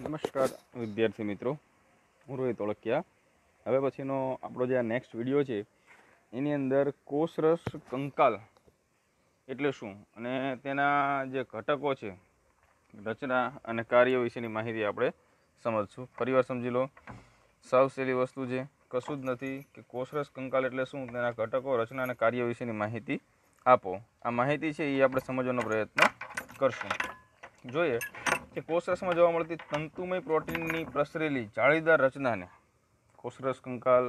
નમસ્કાર વિદ્યાર્થી મિત્રો હું રોહિત ઓળખિયા હવે પછીનો આપણો જે આ નેક્સ્ટ વિડીયો છે એની અંદર કોષરસ કંકાલ એટલે શું અને તેના જે ઘટકો છે રચના અને કાર્ય વિશેની માહિતી આપણે સમજશું ફરીવાર સમજી લો સાવ સહેલી વસ્તુ છે કશું જ નથી કે કોષરસ કંકાલ એટલે શું તેના ઘટકો રચના અને કાર્ય વિશેની માહિતી આપો આ માહિતી છે એ આપણે સમજવાનો પ્રયત્ન કરશું જોઈએ કે કોષરસમાં જોવા મળતી તંતુમય પ્રોટીનની પ્રસરેલી જાળીદાર રચનાને કોસરસ કંકાલ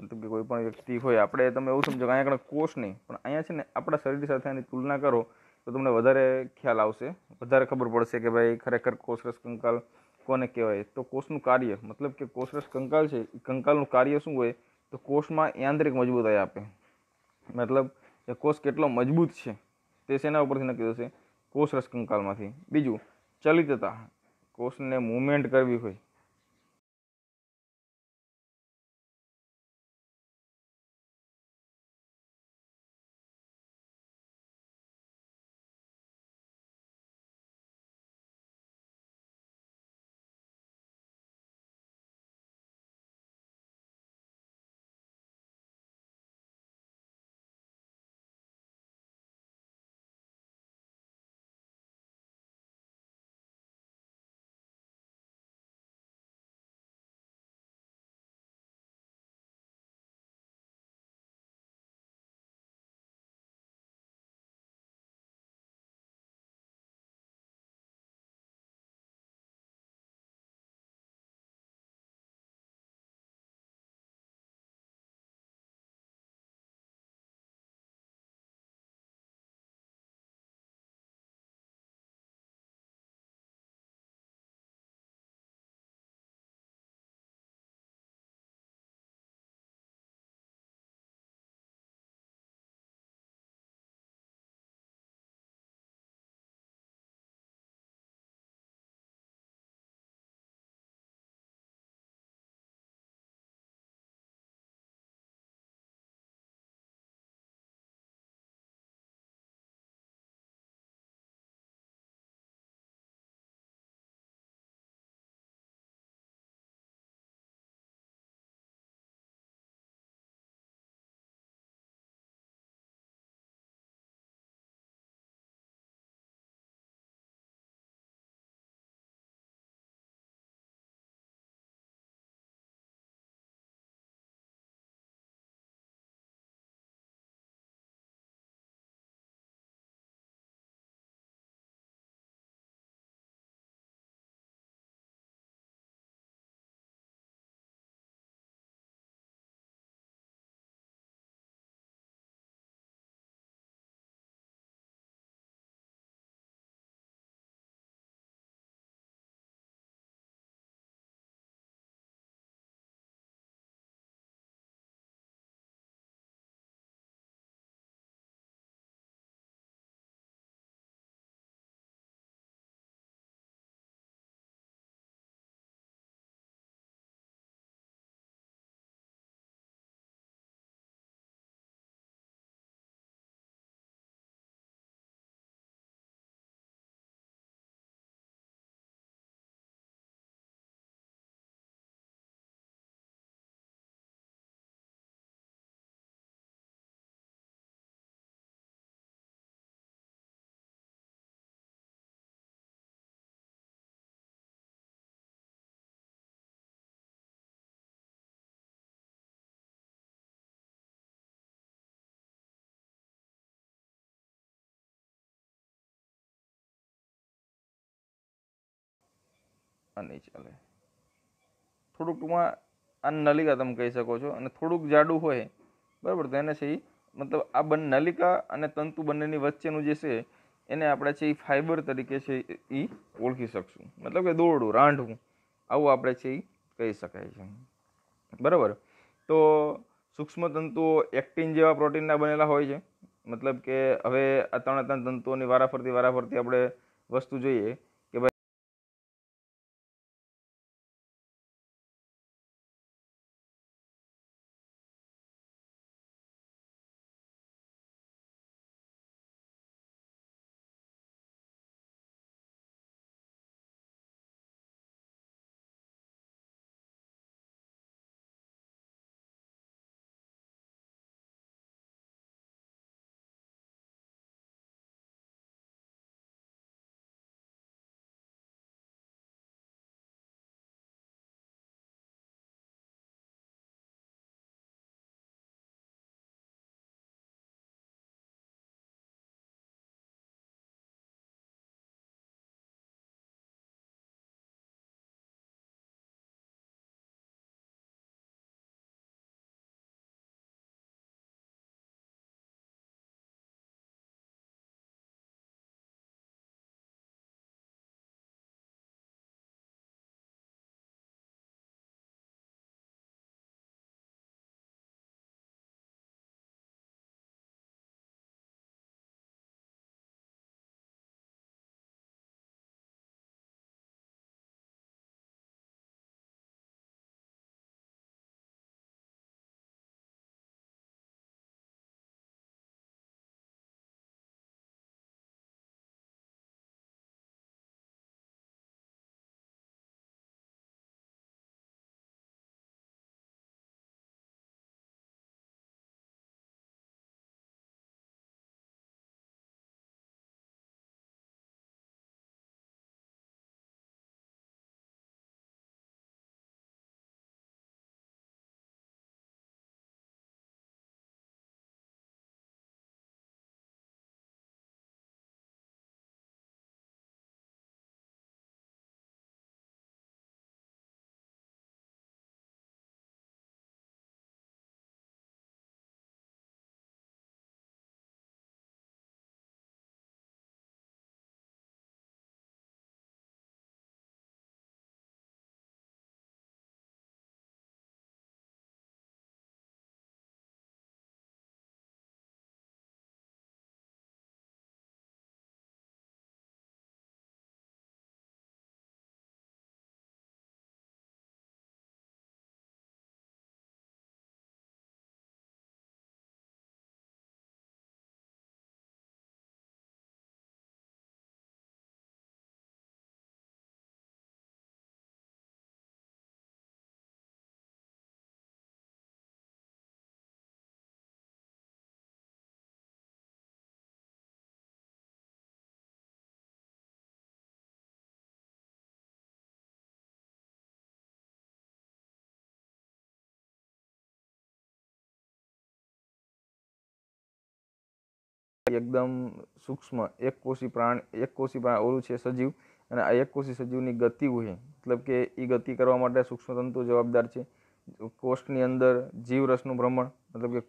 મતલબ કે કોઈ પણ વ્યક્તિ હોય આપણે તમે એવું સમજો કે અહીંયા આગળ કોષ નહીં પણ અહીંયા છે ને આપણા શરીર સાથે એની તુલના કરો તો તમને વધારે ખ્યાલ આવશે વધારે ખબર પડશે કે ભાઈ ખરેખર કોષરસ કંકાલ કોને કહેવાય તો કોષનું કાર્ય મતલબ કે કોષરસ કંકાલ છે એ કંકાલનું કાર્ય શું હોય તો કોષમાં યાંત્રિક મજબૂતાઈ આપે મતલબ એ કોષ કેટલો મજબૂત છે તે શેના ઉપરથી નક્કી થશે કોષરસ કંકાલમાંથી બીજું ચલિતતા કોષને મૂવમેન્ટ કરવી હોય આ નહીં ચાલે થોડુંક ટૂંકમાં આ નલિકા તમે કહી શકો છો અને થોડુંક જાડું હોય બરાબર તો એને છે એ મતલબ આ બંને નલિકા અને તંતુ બંનેની વચ્ચેનું જે છે એને આપણે છે એ ફાઇબર તરીકે છે એ ઓળખી શકશું મતલબ કે દોરડું રાંઢવું આવું આપણે છે એ કહી શકાય છે બરાબર તો સૂક્ષ્મ તંતુઓ એક્ટિન જેવા પ્રોટીનના બનેલા હોય છે મતલબ કે હવે આ ત્રણે ત્રણ તંતુઓની વારાફરતી વારાફરતી આપણે વસ્તુ જોઈએ એકદમ સૂક્ષ્મ એકકોષી પ્રાણ એક કોષી પ્રાણ ઓલું છે સજીવ અને આ એક કોષી સજીવની ગતિ હોય મતલબ કે એ ગતિ કરવા માટે સૂક્ષ્મતંતુ જવાબદાર છે કોષની અંદર જીવરસનું ભ્રમણ મતલબ કે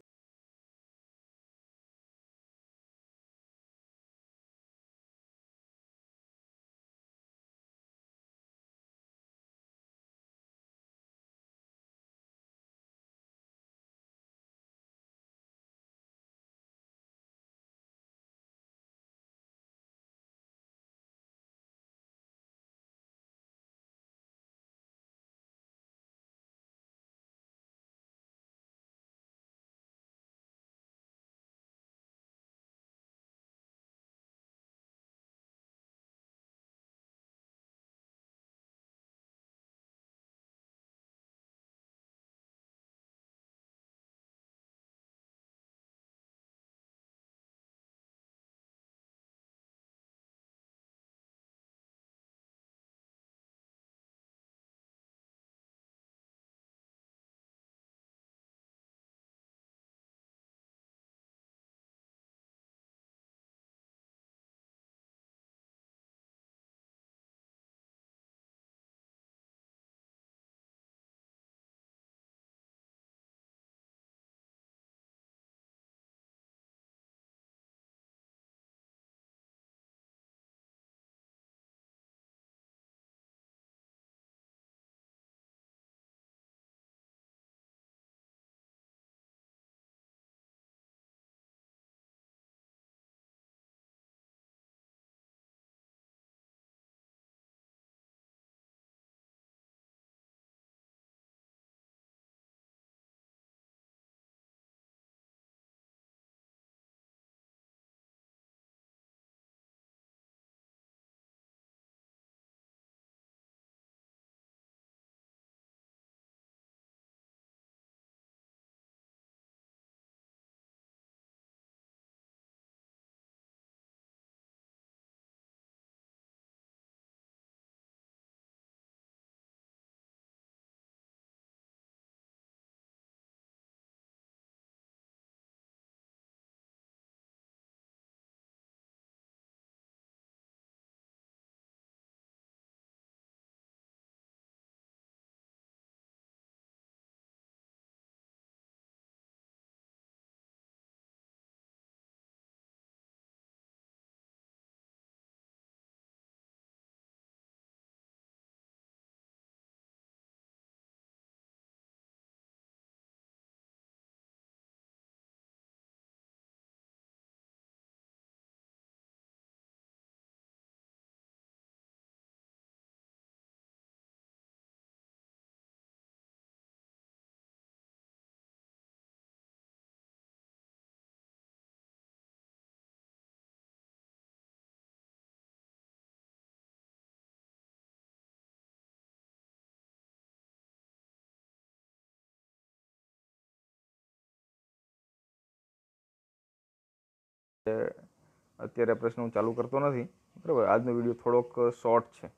અત્યારે પ્રશ્ન હું ચાલુ કરતો નથી બરાબર આજનો વિડીયો થોડોક શોર્ટ છે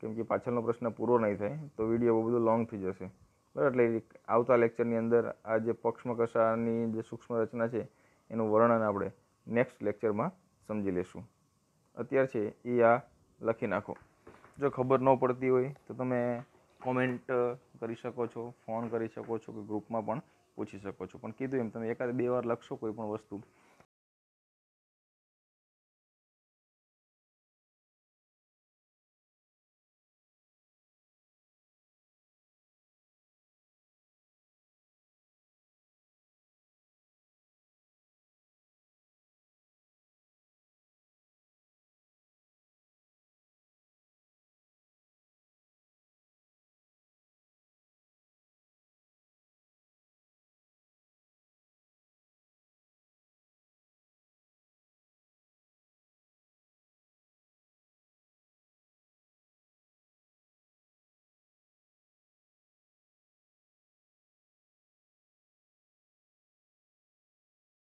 કેમ કે પાછળનો પ્રશ્ન પૂરો નહીં થાય તો વિડીયો બહુ બધો લોંગ થઈ જશે બરાબર એટલે આવતા લેક્ચરની અંદર આ જે પક્ષમકશાની જે સૂક્ષ્મ રચના છે એનું વર્ણન આપણે નેક્સ્ટ લેક્ચરમાં સમજી લેશું અત્યાર છે એ આ લખી નાખો જો ખબર ન પડતી હોય તો તમે કોમેન્ટ કરી શકો છો ફોન કરી શકો છો કે ગ્રુપમાં પણ પૂછી શકો છો પણ કીધું એમ તમે એકાદ બે વાર લખશો કોઈ પણ વસ્તુ